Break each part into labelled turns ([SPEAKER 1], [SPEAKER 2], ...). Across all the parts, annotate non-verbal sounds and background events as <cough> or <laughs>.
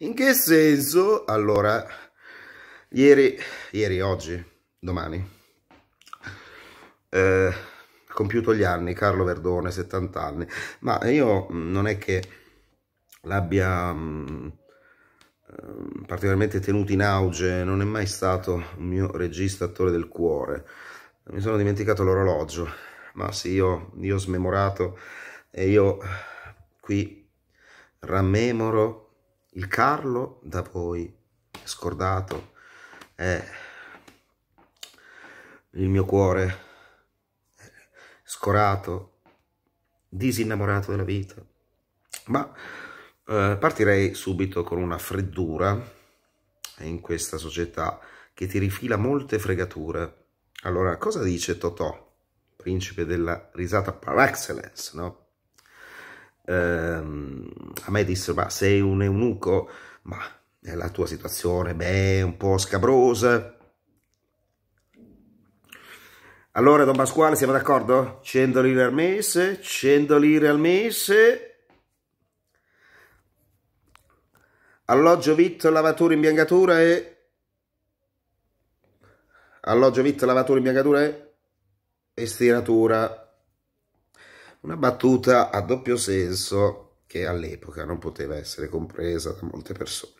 [SPEAKER 1] In che senso? Allora, ieri, ieri oggi, domani, eh, compiuto gli anni, Carlo Verdone, 70 anni, ma io mm, non è che l'abbia mm, eh, particolarmente tenuto in auge, non è mai stato un mio regista attore del cuore, mi sono dimenticato l'orologio, ma sì, io, io ho smemorato e io qui rammemoro il Carlo da voi scordato è il mio cuore scorato, disinnamorato della vita. Ma eh, partirei subito con una freddura in questa società che ti rifila molte fregature. Allora, cosa dice Totò, principe della risata par excellence, no? ehm, a me dissero ma sei un eunuco ma è la tua situazione beh un po' scabrosa allora Don Pasquale siamo d'accordo? 100 lire al mese 100 lire al mese alloggio vitto lavatura imbiancatura e alloggio vitto lavatura imbiancatura e, e stiratura una battuta a doppio senso che all'epoca non poteva essere compresa da molte persone.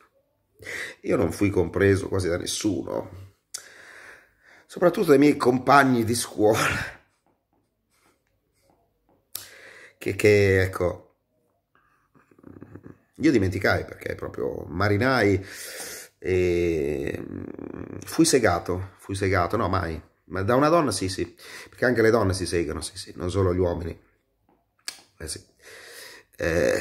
[SPEAKER 1] Io non fui compreso quasi da nessuno, soprattutto dai miei compagni di scuola, che, che ecco, io dimenticai perché proprio marinai e fui segato, fui segato, no mai, ma da una donna sì sì, perché anche le donne si segano, sì sì, non solo gli uomini eh sì. eh,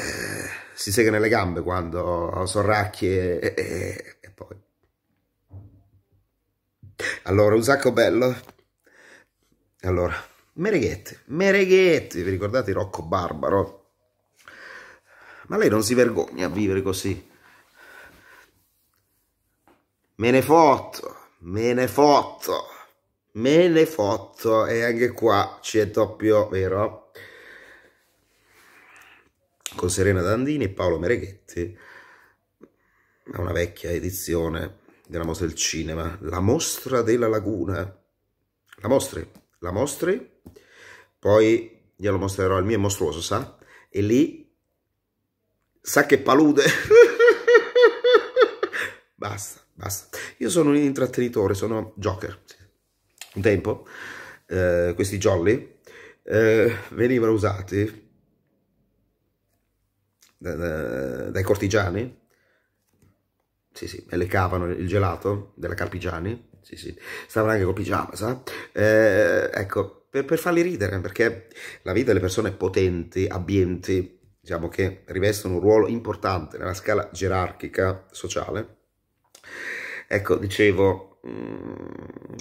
[SPEAKER 1] si segue nelle gambe quando sorracchie e, e, e poi. Allora, un sacco bello. Allora, Mereghetti, Mereghetti, vi ricordate Rocco Barbaro? Ma lei non si vergogna a vivere così? Me ne fotto, me ne fotto, me ne fotto e anche qua c'è doppio, vero? con Serena Dandini e Paolo Mereghetti a una vecchia edizione della mostra del cinema, la mostra della laguna, la mostri, la mostra, poi glielo mostrerò, il mio è mostruoso, sa? E lì, sa che palude, <laughs> basta, basta. Io sono un intrattenitore, sono Joker, un tempo eh, questi jolly eh, venivano usati dai cortigiani? Sì, sì, e le cavano il gelato della Carpigiani? Sì, sì, stavano anche col pigiama, sa? Eh, ecco, per, per farli ridere, perché la vita delle persone potenti, abbienti, diciamo che rivestono un ruolo importante nella scala gerarchica sociale, ecco, dicevo, mm,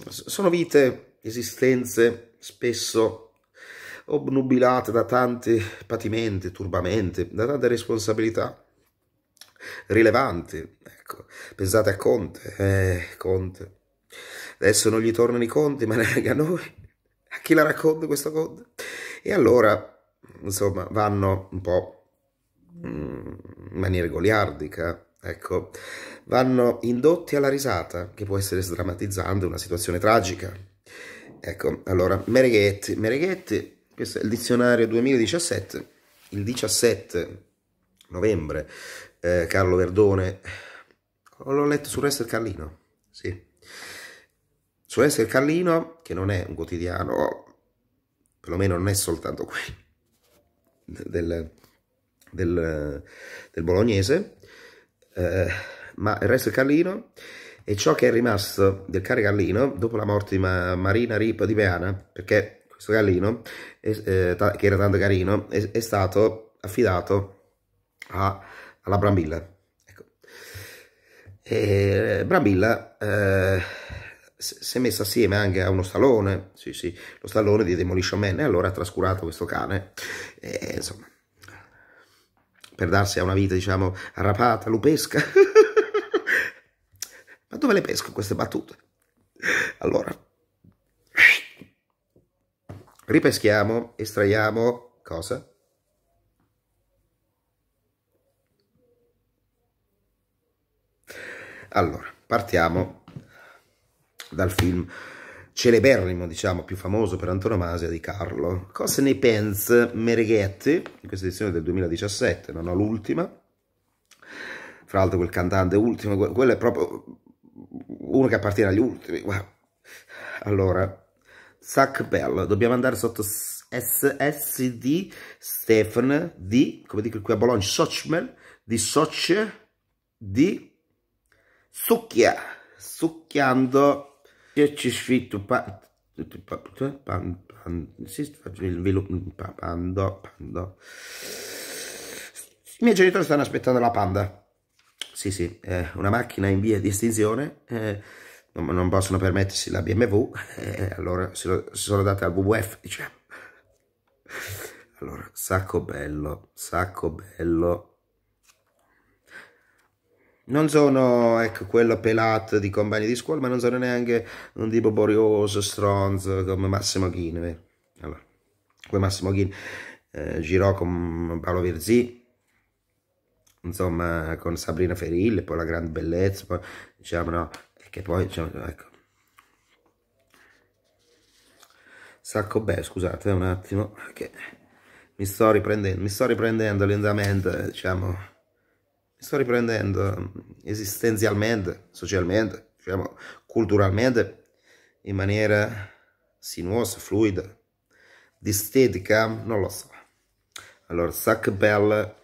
[SPEAKER 1] sono vite, esistenze spesso obnubilate da tanti patimenti, turbamenti, da tante responsabilità rilevanti. Ecco, pensate a Conte, eh, Conte. Adesso non gli tornano i conti, ma <laughs> neanche a noi. A chi la racconta questo Conte? E allora, insomma, vanno un po' mm, in maniera goliardica, ecco, vanno indotti alla risata, che può essere sdrammatizzante, una situazione tragica. Ecco, allora, Mereghetti, Mereghetti questo è il dizionario 2017, il 17 novembre, eh, Carlo Verdone, l'ho letto su Resto Rester Carlino, sì, su Resto Rester Carlino, che non è un quotidiano, perlomeno non è soltanto quello, del, del, del, bolognese, eh, ma il resto è Carlino e ciò che è rimasto del caro Carlino dopo la morte di Marina Ripa di Beana, perché questo gallino, eh, che era tanto carino, è, è stato affidato a, alla Brambilla. Ecco. E eh, Brambilla eh, si è messa assieme anche a uno stallone, sì, sì, lo stallone di Demolition Man, e allora ha trascurato questo cane. E, insomma, per darsi a una vita, diciamo, arrapata, lupesca. <laughs> Ma dove le pesco queste battute? Allora ripeschiamo, estraiamo cosa? Allora, partiamo dal film celeberrimo, diciamo, più famoso per antonomasia di Carlo. Cosa ne pensa Mereghetti, in questa edizione del 2017, non ho l'ultima. Fra l'altro quel cantante ultimo, quello è proprio uno che appartiene agli ultimi. Allora, Sac Bell. Dobbiamo andare sotto SSD Stefan di, come dico qui a Bologna, Sochmel, di Soch, di Succhia, succhiando, che ci sfitto, pando, pando. I miei genitori stanno aspettando la panda. Sì, sì, è una macchina in via di estinzione. Eh, non, possono permettersi la BMW, eh, allora si, lo, si sono date al WWF, diciamo. Allora, sacco bello, sacco bello. Non sono, ecco, quello pelato di compagni di scuola, ma non sono neanche un tipo borioso, stronzo, come Massimo Ghini, Allora, come Massimo Ghini eh, girò con Paolo Virzì, insomma, con Sabrina Ferilli, poi la grande bellezza, poi, diciamo, no, che poi cioè, ecco sacco beh scusate eh, un attimo che mi sto riprendendo mi sto riprendendo lentamente diciamo mi sto riprendendo esistenzialmente socialmente diciamo culturalmente in maniera sinuosa fluida di estetica non lo so allora sac belle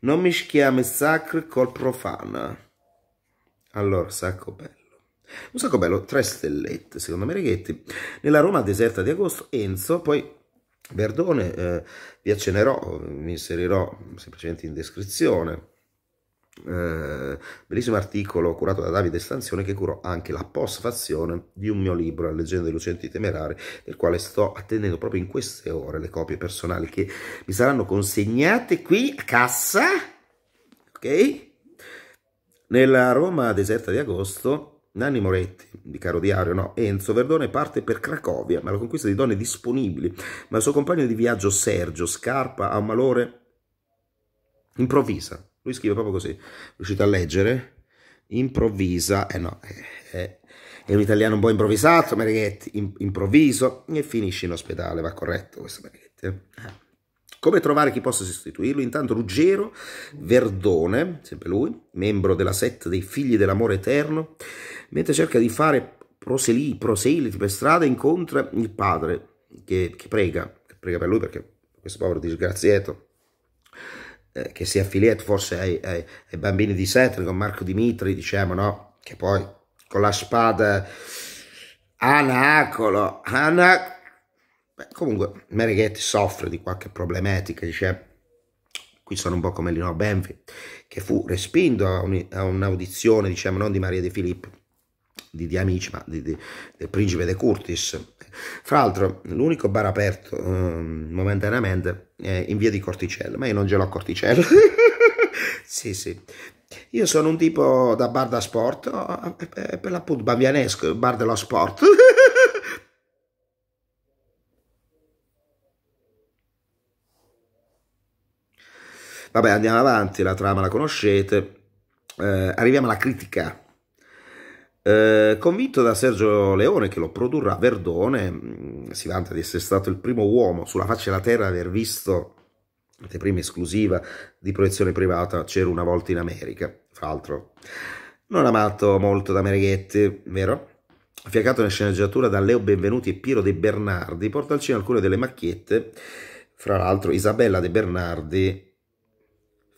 [SPEAKER 1] non mischiamo il sacro col profano allora, sacco bello. Un sacco bello, tre stellette, secondo me, Reghetti. Nella Roma deserta di agosto, Enzo, poi Verdone, eh, vi accenerò, vi inserirò semplicemente in descrizione. Eh, bellissimo articolo curato da Davide Stanzione che curò anche la postfazione di un mio libro, La leggenda dei lucenti temerari, del quale sto attendendo proprio in queste ore le copie personali che mi saranno consegnate qui a cassa. Ok? Nella Roma deserta di agosto, Nanni Moretti, di caro diario, no, Enzo Verdone parte per Cracovia, ma la conquista di donne disponibili, ma il suo compagno di viaggio Sergio Scarpa ha un malore improvvisa. Lui scrive proprio così, riuscite a leggere? Improvvisa, eh no, eh, eh è un italiano un po' improvvisato, Marighetti, improvviso, e finisce in ospedale, va corretto questo Marighetti. Mereghetti. Eh. Come trovare chi possa sostituirlo? Intanto Ruggero Verdone, sempre lui, membro della setta dei figli dell'amore eterno, mentre cerca di fare proseli, proseliti per strada, incontra il padre che, che prega, che prega per lui perché questo povero disgraziato eh, che si è affiliato forse ai, ai, ai bambini di Setri con Marco Dimitri, diciamo, no? Che poi con la spada Anacolo, Anacolo Beh, comunque Mereghetti soffre di qualche problematica, dice, qui sono un po' come Lino Benfi, che fu respinto a, un'audizione, diciamo, non di Maria De Filippi, di Di Amici, ma di, di, del principe De Curtis. Fra l'altro, l'unico bar aperto um, momentaneamente è in via di Corticello, ma io non ce l'ho a Corticello. <laughs> sì, sì. Io sono un tipo da bar da sport, eh, eh, eh, per l'appunto bavianesco, bar dello sport. <laughs> Vabbè, andiamo avanti, la trama la conoscete. Eh, arriviamo alla critica. Eh, convinto da Sergio Leone che lo produrrà Verdone, mm, si vanta di essere stato il primo uomo sulla faccia della terra ad aver visto la prima esclusiva di proiezione privata C'era una volta in America, fra l'altro. Non amato molto da Mereghetti, vero? Affiancato nella sceneggiatura da Leo Benvenuti e Piero De Bernardi, porta al cinema alcune delle macchiette, fra l'altro Isabella De Bernardi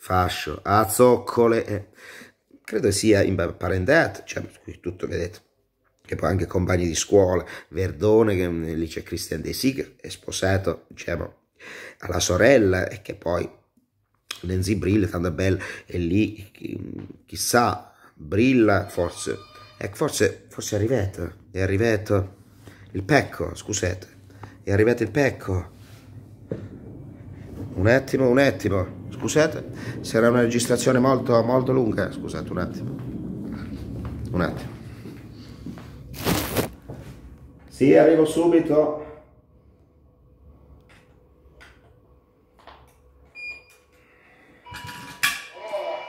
[SPEAKER 1] fascio, a zoccole, eh. credo sia imparentato, cioè tutto vedete, che poi anche compagni di scuola, Verdone che lì c'è Christian De Sig è sposato diciamo, alla sorella e che poi Nancy Brilla, tanto bella, e lì chissà, Brilla forse, ecco forse, forse è arrivato, è arrivato il pecco, scusate, è arrivato il pecco, un attimo, un attimo, Scusate, sarà una registrazione molto, molto lunga. Scusate un attimo. Un attimo. Sì, arrivo subito.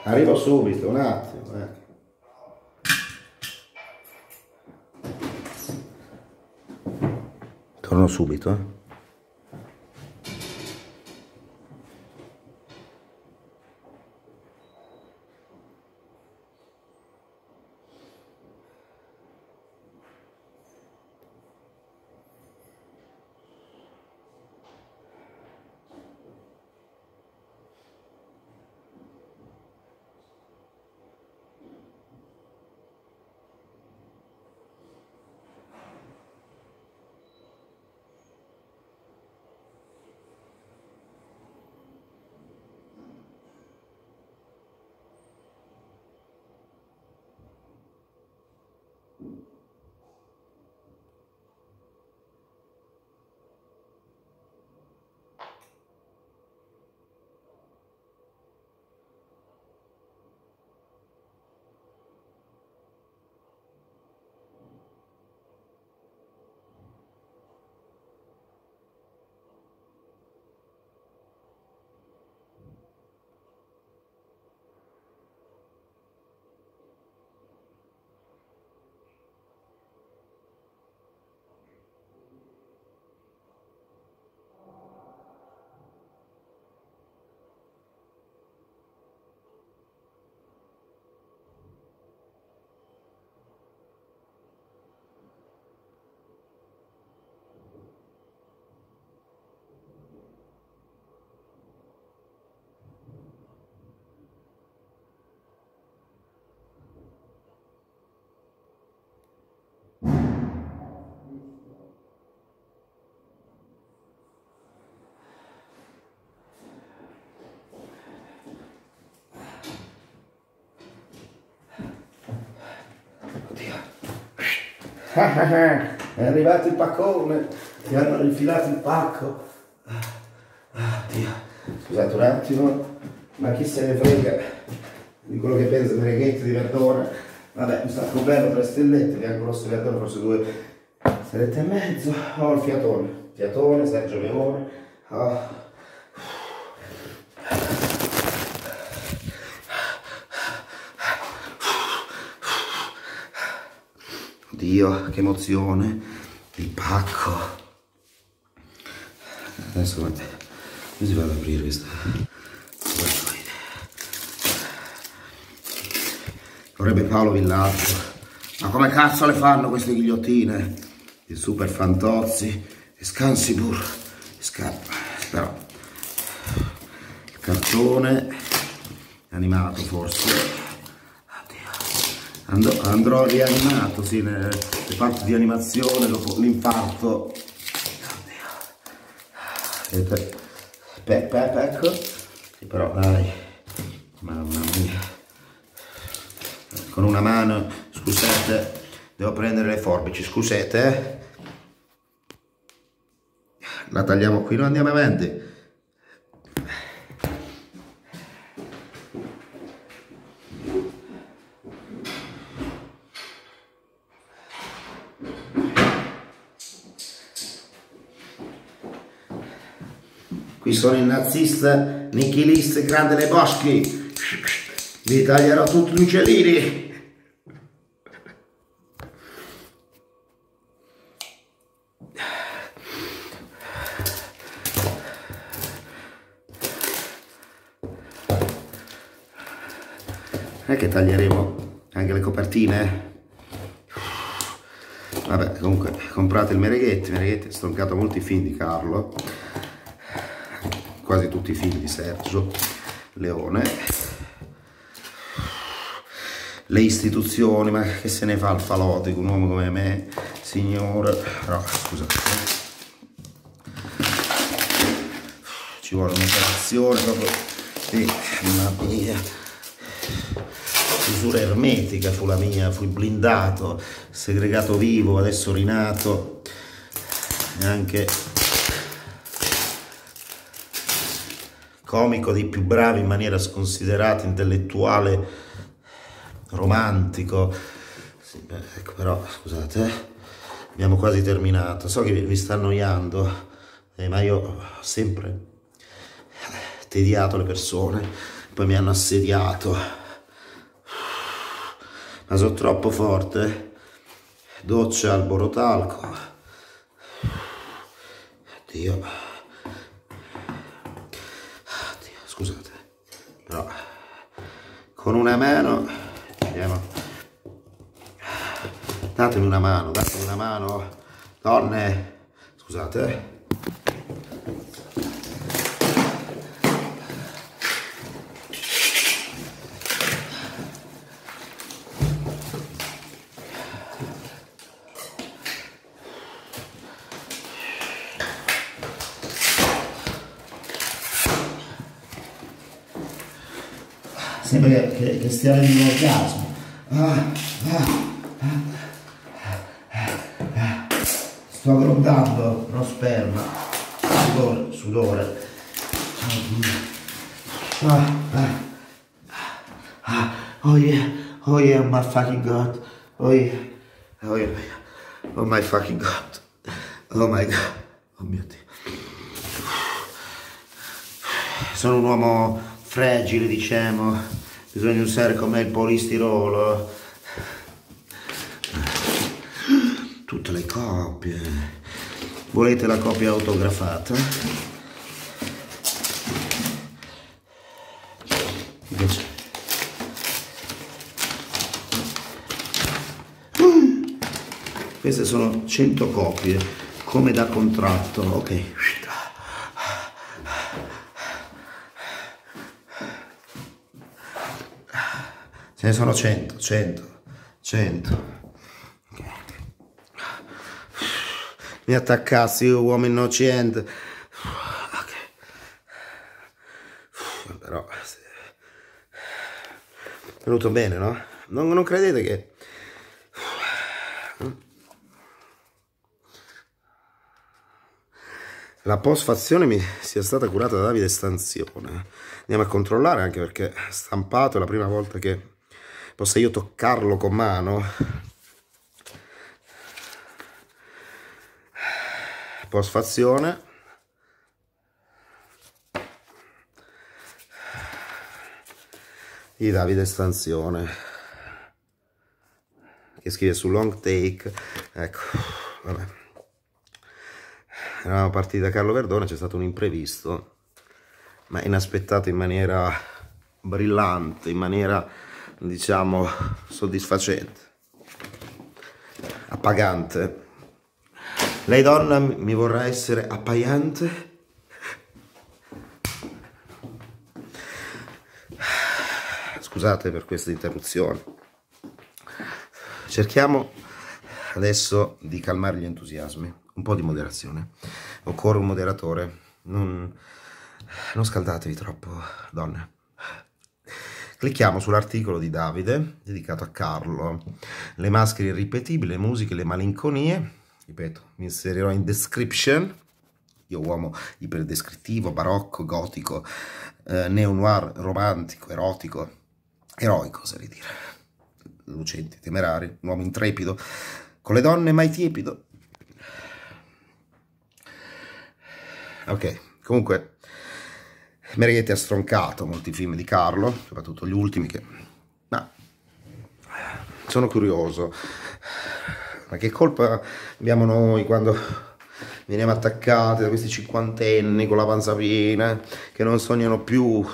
[SPEAKER 1] Arrivo subito, un attimo. Eh. Torno subito. Eh. Ah, ah, ah. è arrivato il paccone, ti hanno infilato il pacco. Ah, Dio. Scusate un attimo, ma chi se ne frega di quello che pensa delle ghette di verdone? Vabbè, mi sta bello, tre stellette, bianco rosso verdone, forse due, sette e mezzo. Oh, il fiatone, fiatone, Sergio Leone. Oh. Dio, che emozione. Il pacco. Adesso guardate, come si fa ad aprire questo? Vorrebbe Paolo Villaggio. Ma come cazzo le fanno queste ghigliottine? Il super Fantozzi e Scansibur. Scappa. Però. cartone animato forse andrò, andrò rianimato, sì, le, le parti di animazione dopo l'infarto. Vedete? Pec, pec, pec. Ecco. però dai, mamma mia. Con una mano, scusate, devo prendere le forbici, scusate. Eh. La tagliamo qui, non andiamo avanti. Michilist, Michilist grande nei boschi, vi taglierò tutti gli uccellini. è che taglieremo anche le copertine vabbè comunque comprate il mereghetti mereghetti è stroncato molti film di Carlo quasi tutti i film di Sergio Leone. Le istituzioni, ma che se ne fa il falotico, un uomo come me, signore. No, scusate. Ci vuole un'operazione proprio di... Mamma mia chiusura ermetica fu la mia, fui blindato, segregato vivo, adesso rinato, E anche comico dei più bravi in maniera sconsiderata, intellettuale, romantico. Sì, beh, ecco, però scusate, eh, abbiamo quasi terminato. So che vi sta annoiando, eh, ma io ho sempre tediato le persone, poi mi hanno assediato. Ma sono troppo forte. Doccia al borotalco. Dio. con una mano vediamo datemi una mano datemi una mano donne scusate eh. che, che, che stia avendo un orgasmo. Ah, ah, ah, ah, ah. Sto grondando non sperma, sudore, sudore. Ah, oh yeah, oh yeah, my fucking god. Oh yeah, oh yeah, oh my fucking god. Oh my god, oh mio dio. Sono un uomo fragile, diciamo bisogna usare come il polistirolo tutte le copie volete la copia autografata invece queste sono 100 copie come da contratto ok Ce ne sono 100, 100, 100. Mi attaccassi uomo innocente. Okay. Però... È venuto bene, no? Non, non credete che... la posfazione mi sia stata curata da Davide Stanzione. Andiamo a controllare anche perché stampato è la prima volta che possa io toccarlo con mano, posfazione, di Davide Stanzione, che scrive su long take, ecco, vabbè. Eravamo partiti da Carlo Verdone, c'è stato un imprevisto, ma inaspettato in maniera brillante, in maniera diciamo soddisfacente appagante lei donna mi vorrà essere appaiante scusate per questa interruzione cerchiamo adesso di calmare gli entusiasmi un po' di moderazione occorre un moderatore non, non scaldatevi troppo donne Clicchiamo sull'articolo di Davide dedicato a Carlo. Le maschere irripetibili, le musiche, le malinconie. Ripeto, mi inserirò in description. Io uomo iperdescrittivo, barocco, gotico, eh, neo-noir, romantico, erotico, eroico, oserei dire. Lucenti, temerari, un uomo intrepido, con le donne mai tiepido. Ok, comunque Merghetti ha stroncato molti film di Carlo, soprattutto gli ultimi che... Ma sono curioso, ma che colpa abbiamo noi quando veniamo attaccati da questi cinquantenni con la panza piena eh, che non sognano più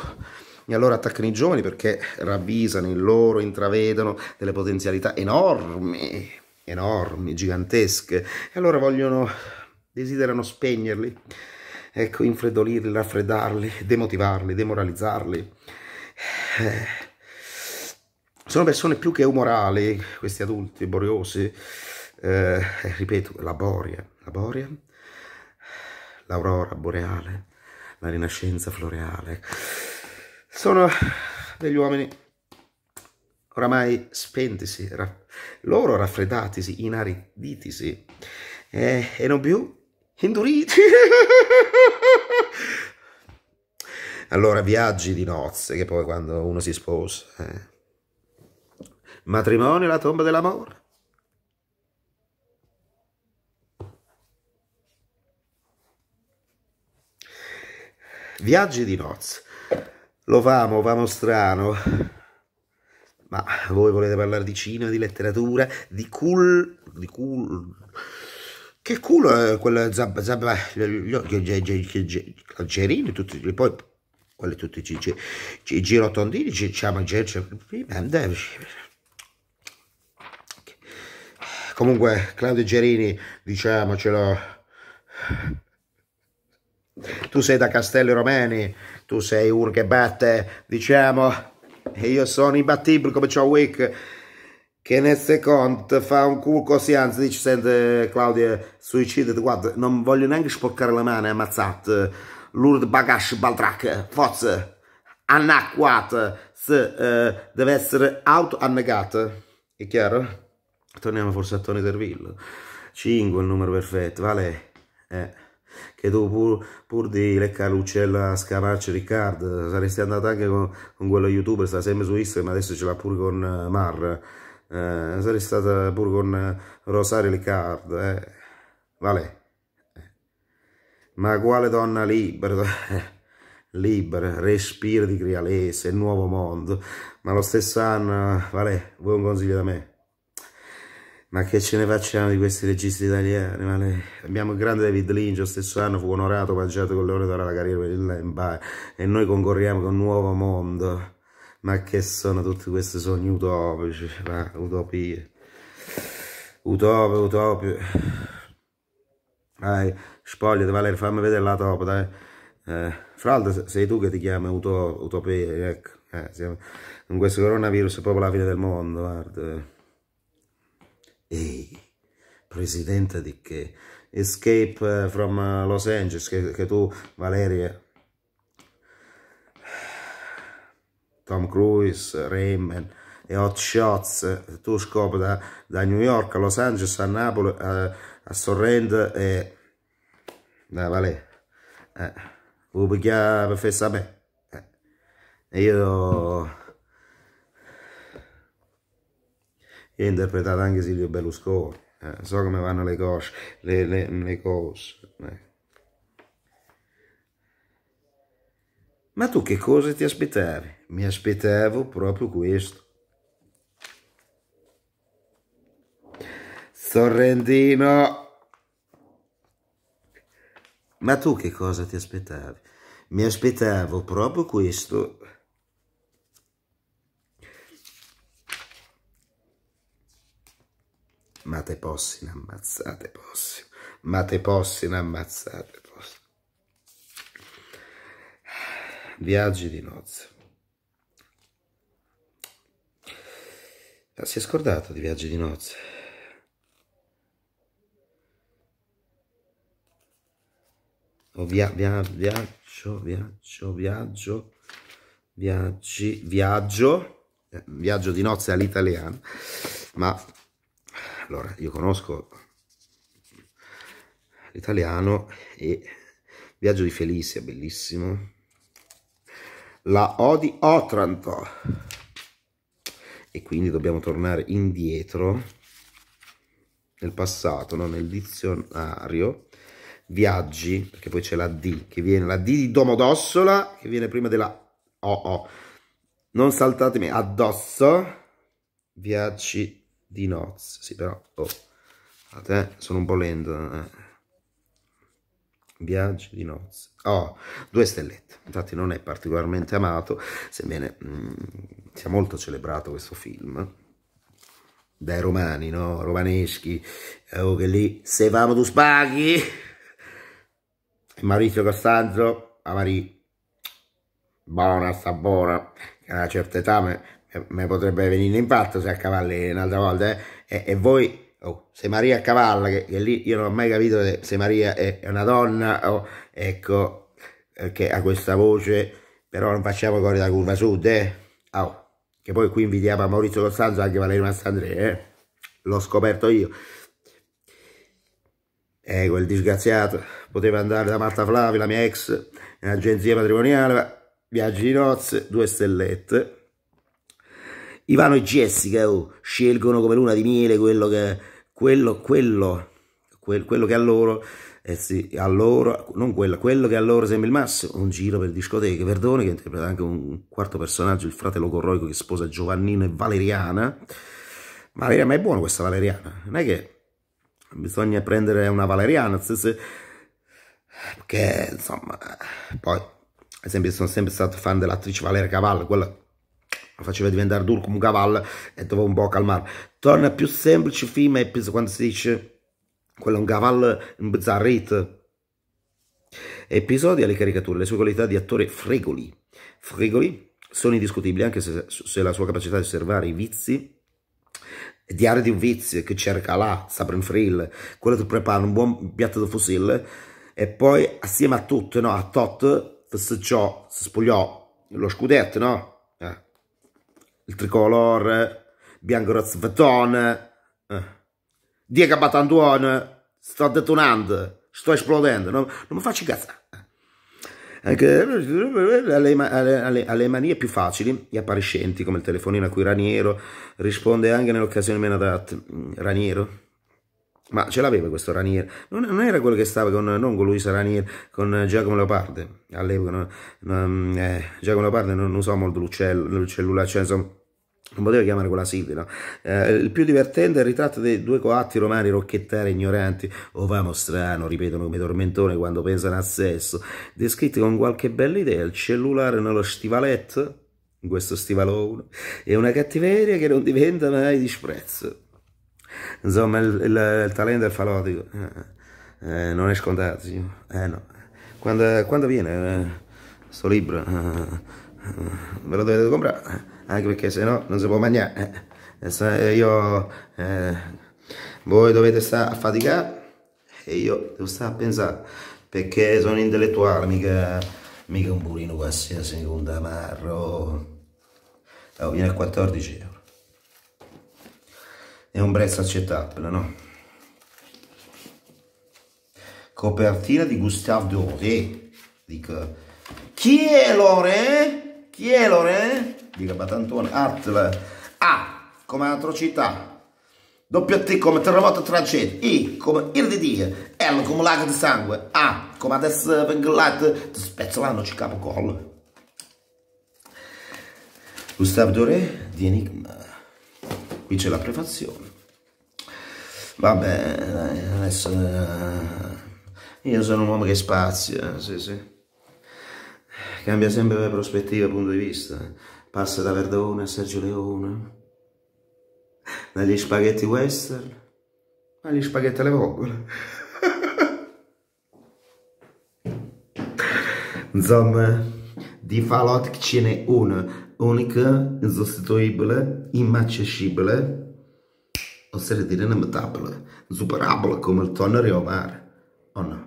[SPEAKER 1] e allora attaccano i giovani perché ravvisano in loro, intravedono delle potenzialità enormi, enormi, gigantesche e allora vogliono, desiderano spegnerli ecco, infreddolirli, raffreddarli, demotivarli, demoralizzarli. Eh, sono persone più che umorali, questi adulti boriosi, eh, ripeto, la boria, la boria, l'aurora boreale, la rinascenza floreale. Sono degli uomini oramai spentisi, ra loro raffreddatisi, inariditisi, eh, e non più Induriti! <laughs> allora, viaggi di nozze, che poi quando uno si sposa... Eh. Matrimonio è la tomba dell'amore. Viaggi di nozze. Lo famo, famo strano. Ma voi volete parlare di cinema, di letteratura, di cul... di cul... Che culo è quella zabba, zabba, gli occhi, gerini, tutti, poi quelli tutti i, i, i girotondini, ci siamo Comunque, Claudio Gerini, diciamocelo, tu sei da Castelli Romani, tu sei uno che batte, diciamo, e io sono imbattibile come John Wick, che nel secondo fa un culo così, anzi dice, sente Claudia, suicidati, guarda, non voglio neanche sporcare le mani, ammazzate, l'urd bagash baltrac, forza, annacquat, se eh, deve essere auto annegata, è chiaro? Torniamo forse a Tony Tervillo, 5 il numero perfetto, vale, eh che tu pur, pur di leccare l'uccella a scavarci Riccardo saresti andato anche con, con quello youtuber sta sempre su Instagram adesso ce l'ha pure con eh, Mar eh, sarei stata pure con Rosario Riccardo, eh. Vale. Ma quale donna libera, <laughs> libera, respiro di Crialese, nuovo mondo. Ma lo stesso anno, vale, vuoi un consiglio da me? Ma che ce ne facciamo di questi registi italiani? Vale? Abbiamo il grande David Lynch, lo stesso anno fu onorato, paggiato con l'ore d'ora alla carriera per il Lempire e noi concorriamo con un nuovo mondo ma che sono tutti questi sogni utopici, cioè, ma utopie, utopie, utopie. Dai, spogliati Valerio, fammi vedere la top, dai. Eh, fra l'altro sei tu che ti chiami uto, utopia, ecco. Eh, siamo, con questo coronavirus è proprio la fine del mondo, guarda. Ehi, presidente di che? Escape eh, from eh, Los Angeles, che, che tu, Valeria, Tom Cruise, Rayman e Hot Shots, tu scopri da, da, New York a Los Angeles a Napoli a, a Sorrento e... da eh, vale, eh, lo picchiare per far sapere. Eh. Io... Io ho interpretato anche Silvio Berlusconi, eh, so come vanno le cose, le, le, le cose. Eh. Ma tu che cosa ti aspettavi? mi aspettavo proprio questo. Sorrentino! Ma tu che cosa ti aspettavi? Mi aspettavo proprio questo. Ma te possi ammazzate possi. Ma te possi ammazzate possi. Viaggi di nozze. Ah, si è scordato di viaggi di nozze. O oh, via, via, viaggio, viaggio, viaggio, viaggi, viaggio, eh, viaggio di nozze all'italiano. Ma allora io conosco l'italiano e viaggio di felice bellissimo. La O di Otranto e quindi dobbiamo tornare indietro nel passato, no? nel dizionario, viaggi, perché poi c'è la D, che viene la D di Domodossola, che viene prima della OO. Non saltatemi addosso, viaggi di nozze, sì però, oh, a sono un po' lento, eh. Viaggi di nozze. Oh, due stellette. Infatti non è particolarmente amato, sebbene mh, mm, sia molto celebrato questo film dai romani, no? Romaneschi, oh, che lì se vamo tu spaghi. Maurizio Costanzo, a Marì, buona sta buona, che a una certa età me, potrebbe venire in impatto se a cavalli un'altra volta, eh? e, e voi oh, se Maria a Cavalla, che, che, lì io non ho mai capito se Maria è, una donna, oh, ecco, perché eh, ha questa voce, però non facciamo correre da curva sud, eh? Oh, che poi qui invitiamo a Maurizio Costanzo anche Valerio Massandrea, eh? L'ho scoperto io. Eh, quel disgraziato poteva andare da Marta Flavi, la mia ex, in agenzia matrimoniale, viaggi di nozze, due stellette. Ivano e Jessica oh, scelgono come luna di miele quello che quello, quello, quel, quello che a loro, eh sì, a loro, non quello, quello che a loro sembra il massimo, un giro per discoteche, Verdone che interpreta anche un quarto personaggio, il fratello corroico che sposa Giovannino e Valeriana, Valeria, ma è buona questa Valeriana, non è che bisogna prendere una Valeriana, se, se, perché insomma, poi ad esempio sono sempre stato fan dell'attrice Valeria Cavallo, quella faceva diventare duro come un cavallo e dovevo un po' calmare torna più semplice il film Eppis quando si dice quello è un cavallo imbizzarrito. Episodio alle caricature, le sue qualità di attore fregoli. Fregoli sono indiscutibili anche se, se la sua capacità di osservare i vizi diario di un vizio che cerca là, Frill, quello che prepara un buon piatto di fusil e poi assieme a tutto, no, a Tot, festeggiò, si spogliò lo scudetto, no? Eh. il tricolore, Biangroz Vetone, eh. Diego Batandone, sto detonando, sto esplodendo, non, non mi faccio cazzo. Eh, eh, alle, alle, alle, manie più facili gli appariscenti come il telefonino a cui Raniero risponde anche nell'occasione meno adatta. Mm, Raniero ma ce l'aveva questo Raniero? non, non, era quello che stava con non con Luisa Ranier con Giacomo Leopardi all'epoca mm, eh, Giacomo Leopardi non, non usava molto l'uccello, l'uccellular cioè insomma non poteva chiamare quella sigla. Eh, il più divertente è il ritratto dei due coatti romani rocchettari ignoranti, ovamo oh, strano, ripetono come tormentone quando pensano a sesso, descritti con qualche bella idea, il cellulare nello stivaletto, in questo stivalone, e una cattiveria che non diventa mai disprezzo. Insomma, il, il, il talento è falotico, eh, eh, non è scontato, signore. Eh no. Quando, quando viene questo eh, libro, eh, eh, ve lo dovete comprare anche perché se no non si può mangiare. Eh, io, eh, voi dovete stare a faticare e io devo stare a pensare, perché sono intellettuale, mica, mica un burino qualsiasi, un tamarro. Oh, viene a 14 euro. È un prezzo accettabile, no? Copertina di Gustave Doré. Dico, chi è Lore? Chi è Lore? di Rabatantone. Atl, A come atrocità, doppio T come terremoto tragedia, I come il di Dio, L come lago di sangue, A come adesso vengo latte, spezzolanoci capo collo. Gustave Doré di Enigma, qui c'è la prefazione. Vabbè, adesso eh, io sono un uomo che spazia, sì sì cambia sempre la prospettiva, punto di vista passa da Verdone a Sergio Leone, dagli spaghetti western agli spaghetti alle vongole. Insomma, <laughs> di falot che ce n'è una, unica, insostituibile, immaccescibile, ossia dire inametabile, superabile come il tonno riomare, o no?